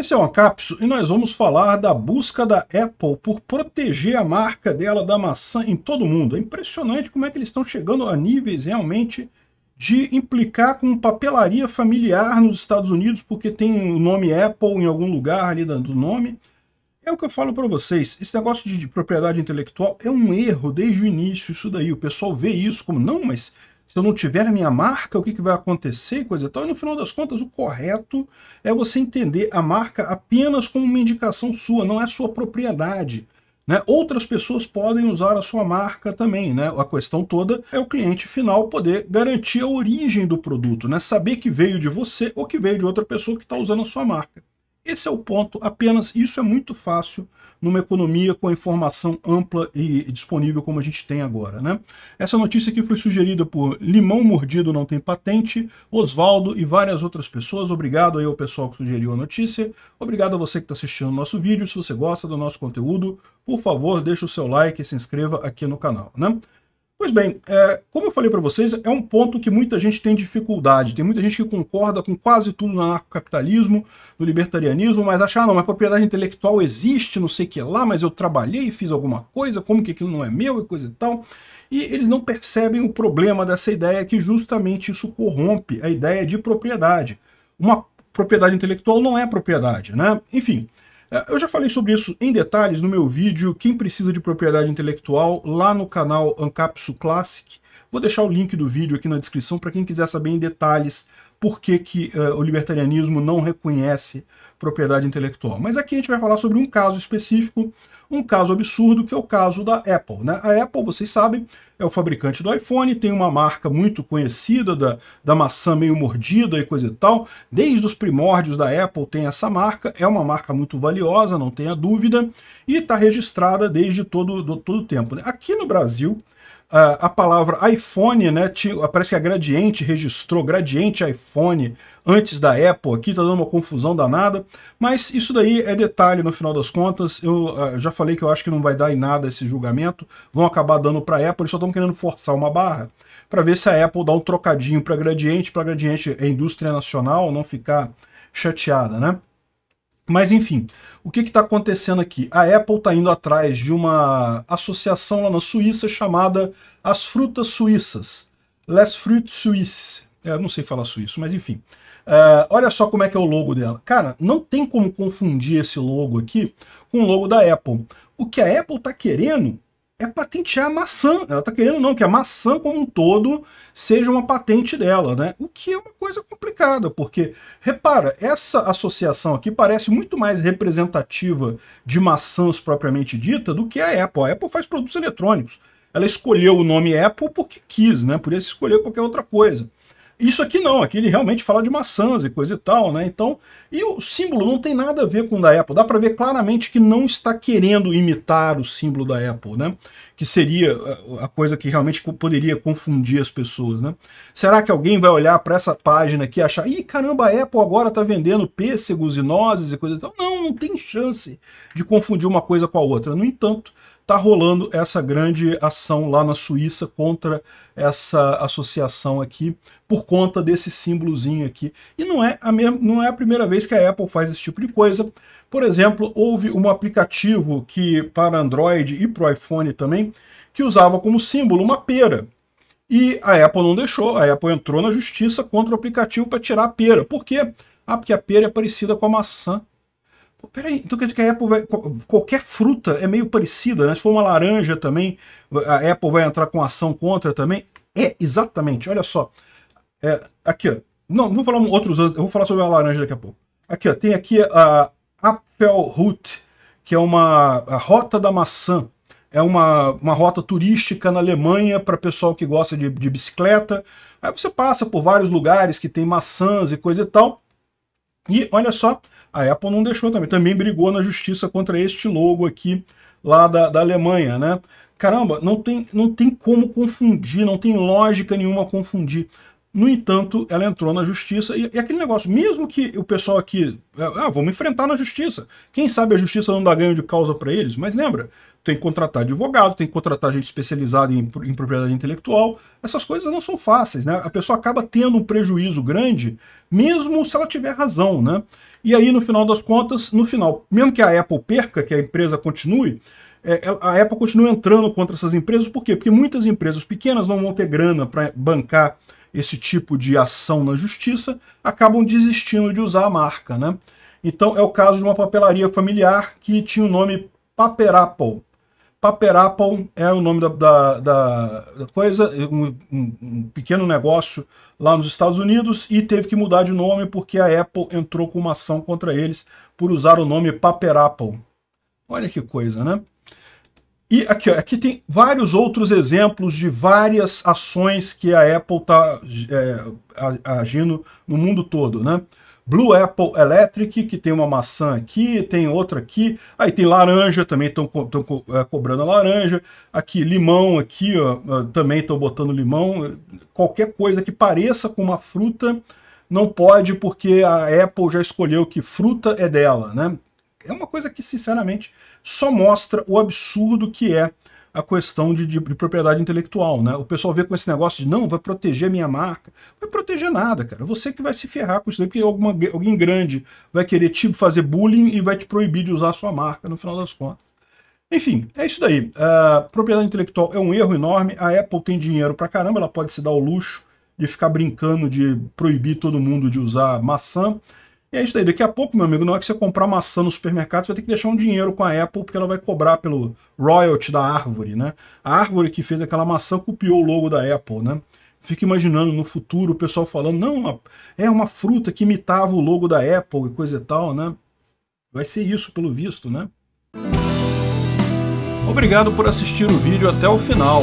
Esse é o cápsula e nós vamos falar da busca da Apple por proteger a marca dela da maçã em todo o mundo. É impressionante como é que eles estão chegando a níveis realmente de implicar com papelaria familiar nos Estados Unidos, porque tem o nome Apple em algum lugar ali do nome. É o que eu falo para vocês, esse negócio de, de propriedade intelectual é um erro desde o início isso daí. O pessoal vê isso como, não, mas se eu não tiver a minha marca, o que, que vai acontecer, coisa e tal. E no final das contas, o correto é você entender a marca apenas como uma indicação sua, não é sua propriedade. Né? Outras pessoas podem usar a sua marca também. Né? A questão toda é o cliente final poder garantir a origem do produto, né? saber que veio de você ou que veio de outra pessoa que está usando a sua marca. Esse é o ponto apenas. Isso é muito fácil numa economia com a informação ampla e disponível como a gente tem agora. Né? Essa notícia aqui foi sugerida por Limão Mordido Não Tem Patente, Oswaldo e várias outras pessoas. Obrigado aí ao pessoal que sugeriu a notícia. Obrigado a você que está assistindo o nosso vídeo. Se você gosta do nosso conteúdo, por favor, deixe o seu like e se inscreva aqui no canal. Né? Pois bem, é, como eu falei para vocês, é um ponto que muita gente tem dificuldade. Tem muita gente que concorda com quase tudo no anarcocapitalismo, no libertarianismo, mas achar, ah, não, mas propriedade intelectual existe, não sei o que lá, mas eu trabalhei, fiz alguma coisa, como que aquilo não é meu e coisa e tal. E eles não percebem o problema dessa ideia, que justamente isso corrompe a ideia de propriedade. Uma propriedade intelectual não é propriedade, né? Enfim, é, eu já falei sobre isso em detalhes no meu vídeo Quem Precisa de Propriedade Intelectual, lá no canal Ancapsu Classic. Vou deixar o link do vídeo aqui na descrição para quem quiser saber em detalhes por que, que uh, o libertarianismo não reconhece propriedade intelectual. Mas aqui a gente vai falar sobre um caso específico um caso absurdo que é o caso da Apple. Né? A Apple, vocês sabem, é o fabricante do iPhone, tem uma marca muito conhecida da, da maçã meio mordida e coisa e tal. Desde os primórdios da Apple tem essa marca, é uma marca muito valiosa, não tenha dúvida, e está registrada desde todo o todo tempo. Né? Aqui no Brasil, a, a palavra iPhone, né? Tinha, parece que a Gradiente registrou, Gradiente iPhone, antes da Apple aqui, tá dando uma confusão danada. Mas isso daí é detalhe no final das contas. Eu uh, já falei que eu acho que não vai dar em nada esse julgamento. Vão acabar dando para a Apple, eles só estão querendo forçar uma barra para ver se a Apple dá um trocadinho para Gradiente, para Gradiente é indústria nacional, não ficar chateada, né? Mas enfim, o que está acontecendo aqui? A Apple está indo atrás de uma associação lá na Suíça chamada As Frutas Suíças. Les Fruits Suisses. É, não sei falar suíço, mas enfim. Uh, olha só como é que é o logo dela. Cara, não tem como confundir esse logo aqui com o logo da Apple. O que a Apple está querendo é patentear a maçã. Ela está querendo não que a maçã como um todo seja uma patente dela, né? O que é uma complicada, porque, repara, essa associação aqui parece muito mais representativa de maçãs propriamente dita do que a Apple. A Apple faz produtos eletrônicos. Ela escolheu o nome Apple porque quis, né? Podia escolher qualquer outra coisa. Isso aqui não, aqui ele realmente fala de maçãs e coisa e tal, né? Então, e o símbolo não tem nada a ver com o da Apple. Dá para ver claramente que não está querendo imitar o símbolo da Apple, né? Que seria eh, a coisa que realmente poderia confundir as pessoas, né? Será que alguém vai olhar para essa página aqui e achar, ih, caramba, a Apple agora está vendendo pêssegos e nozes e coisa e tal? Não, não tem chance de confundir uma coisa com a outra. No entanto, está rolando essa grande ação lá na Suíça contra essa associação aqui, por conta desse símbolozinho aqui. E não é, a mesma, não é a primeira vez que a Apple faz esse tipo de coisa. Por exemplo, houve um aplicativo que para Android e para iPhone também, que usava como símbolo uma pera. E a Apple não deixou, a Apple entrou na justiça contra o aplicativo para tirar a pera. Por quê? Ah, porque a pera é parecida com a maçã peraí, então quer dizer que a Apple vai. Qualquer fruta é meio parecida, né? Se for uma laranja também, a Apple vai entrar com ação contra também. É, exatamente, olha só. É, aqui, ó. Não, vou falar outros eu vou falar sobre a laranja daqui a pouco. Aqui, ó, tem aqui a Route que é uma a rota da maçã. É uma, uma rota turística na Alemanha para pessoal que gosta de, de bicicleta. Aí você passa por vários lugares que tem maçãs e coisa e tal. E olha só, a Apple não deixou também, também brigou na justiça contra este logo aqui lá da, da Alemanha, né? Caramba, não tem, não tem como confundir, não tem lógica nenhuma confundir no entanto, ela entrou na justiça e, e aquele negócio, mesmo que o pessoal aqui, ah, ah vamos enfrentar na justiça. Quem sabe a justiça não dá ganho de causa para eles, mas lembra, tem que contratar advogado, tem que contratar gente especializada em, em, propriedade intelectual. Essas coisas não são fáceis, né? A pessoa acaba tendo um prejuízo grande, mesmo se ela tiver razão, né? E aí, no final das contas, no final, mesmo que a Apple perca, que a empresa continue, é, a Apple continua entrando contra essas empresas, por quê? Porque muitas empresas pequenas não vão ter grana para bancar esse tipo de ação na justiça, acabam desistindo de usar a marca. Né? Então é o caso de uma papelaria familiar que tinha o nome Paper Apple. Paper Apple é o nome da, da, da coisa, é um, um, pequeno negócio lá nos Estados Unidos e teve que mudar de nome porque a Apple entrou com uma ação contra eles por usar o nome Paper Apple. Olha que coisa, né? E aqui, ó, aqui tem vários outros exemplos de várias ações que a Apple está é, agindo no mundo todo, né? Blue Apple Electric, que tem uma maçã aqui, tem outra aqui. Aí tem laranja, também estão co co é, cobrando a laranja. Aqui, limão aqui, ó, também estão botando limão. Qualquer coisa que pareça com uma fruta não pode, porque a Apple já escolheu que fruta é dela, né? É uma coisa que, sinceramente, só mostra o absurdo que é a questão de, de, de, propriedade intelectual, né? O pessoal vê com esse negócio de não, vai proteger a minha marca. vai proteger nada, cara. Você que vai se ferrar com isso daí, porque alguma, alguém grande vai querer tipo fazer bullying e vai te proibir de usar a sua marca no final das contas. Enfim, é isso daí. Uh, propriedade intelectual é um erro enorme. A Apple tem dinheiro pra caramba, ela pode se dar o luxo de ficar brincando de proibir todo mundo de usar maçã. E é isso aí. Daqui a pouco, meu amigo, na hora que você comprar maçã no supermercado, você vai ter que deixar um dinheiro com a Apple, porque ela vai cobrar pelo royalty da árvore, né? A árvore que fez aquela maçã copiou o logo da Apple, né? Fica imaginando no futuro o pessoal falando, não, é uma fruta que imitava o logo da Apple e coisa e tal, né? Vai ser isso, pelo visto, né? Obrigado por assistir o vídeo até o final.